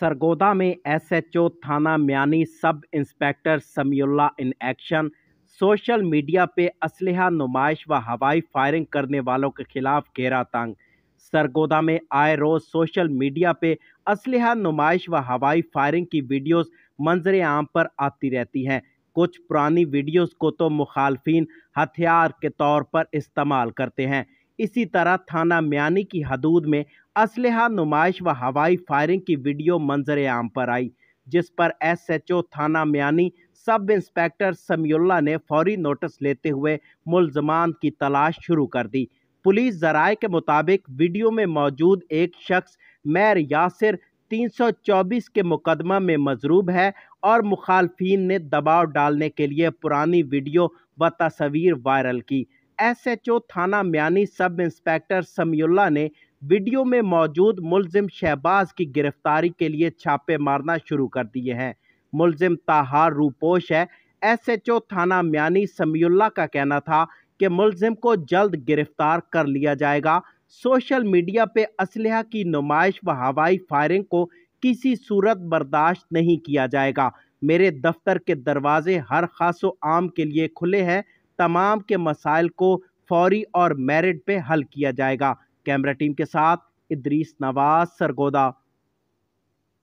सरगोदा में एसएचओ थाना Myani sub inspector Samiullah in action social media पे असलहा नुमाइश व हवाई फायरिंग करने वालों के खिलाफ घेरा तंग सरगोदा में आए रोज़ सोशल मीडिया पे असलहा नुमाइश व हवाई फायरिंग की वीडियोस मंजर आम पर आती रहती हैं कुछ पुरानी वीडियोस को तो मुखालफी हथियार के तौर पर इस्तेमाल करते हैं इसी तरह थाना म्यानी की हदूद में असलहा नुमाइश व हवाई फायरिंग की वीडियो मंजर आम पर आई जिस पर एसएचओ थाना म्यानी सब इंस्पेक्टर समीउल्ला ने फौरी नोटिस लेते हुए मुलजमान की तलाश शुरू कर दी पुलिस जराए के मुताबिक वीडियो में मौजूद एक शख्स मैर यासिर 324 के मुकदमा में मजरूब है और मुखालफी ने दबाव डालने के लिए पुरानी वीडियो व तस्वीर वायरल की एसएचओ थाना म्यानी सब इंस्पेक्टर समयुल्ला ने वीडियो में मौजूद मुलजिम शहबाज की गिरफ्तारी के लिए छापे मारना शुरू कर दिए हैं मुलजिम ताहार रूपोश है एसएचओ थाना म्यानी समयुल्ला का कहना था कि मुलजिम को जल्द गिरफ्तार कर लिया जाएगा सोशल मीडिया पे असलहा की नुमाइश व हवाई फायरिंग को किसी सूरत बर्दाश्त नहीं किया जाएगा मेरे दफ्तर के दरवाजे हर खासो आम के लिए खुले हैं तमाम के मसाइल को फौरी और मेरिट पे हल किया जाएगा कैमरा टीम के साथ इदरीस नवाज सरगोदा